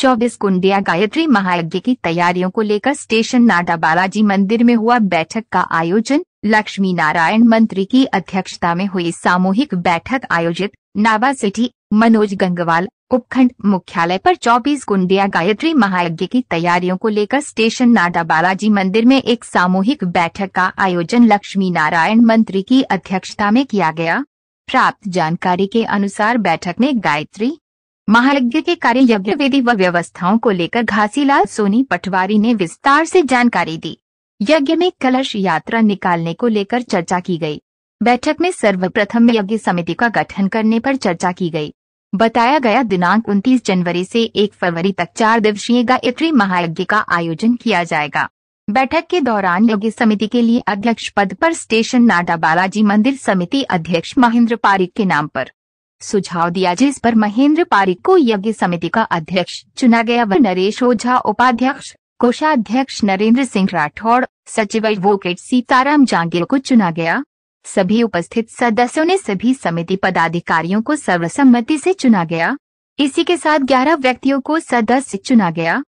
चौबीस कुंडिया गायत्री महायज्ञ की तैयारियों को लेकर स्टेशन नाडा बालाजी मंदिर में हुआ बैठक का आयोजन लक्ष्मी नारायण मंत्री की अध्यक्षता में हुई सामूहिक बैठक आयोजित नाबा सिटी मनोज गंगवाल उपखंड मुख्यालय पर 24 कुंडिया गायत्री महायज्ञ की तैयारियों को लेकर स्टेशन नाडा बालाजी मंदिर में एक सामूहिक बैठक का आयोजन लक्ष्मी नारायण मंत्री की अध्यक्षता में किया गया प्राप्त जानकारी के अनुसार बैठक में गायत्री महायज्ञ के कार्य यज्ञ विधि व व्यवस्थाओं को लेकर घासीलाल सोनी पटवारी ने विस्तार से जानकारी दी यज्ञ में कलश यात्रा निकालने को लेकर चर्चा की गई बैठक में सर्वप्रथम यज्ञ समिति का गठन करने पर चर्चा की गई बताया गया दिनांक 29 जनवरी से 1 फरवरी तक चार दिवसीय गायत्री महायज्ञ का आयोजन किया जाएगा बैठक के दौरान यज्ञ समिति के लिए अध्यक्ष पद पर स्टेशन नाडा बालाजी मंदिर समिति अध्यक्ष महेंद्र पारिक के नाम पर सुझाव दिया जिस पर महेंद्र पारिक को यज्ञ समिति का अध्यक्ष चुना गया व नरेश ओझा उपाध्यक्ष कोषाध्यक्ष नरेंद्र सिंह राठौड़ सचिव एडवोकेट सीताराम जांगिल को चुना गया सभी उपस्थित सदस्यों ने सभी समिति पदाधिकारियों को सर्वसम्मति से चुना गया इसी के साथ 11 व्यक्तियों को सदस्य चुना गया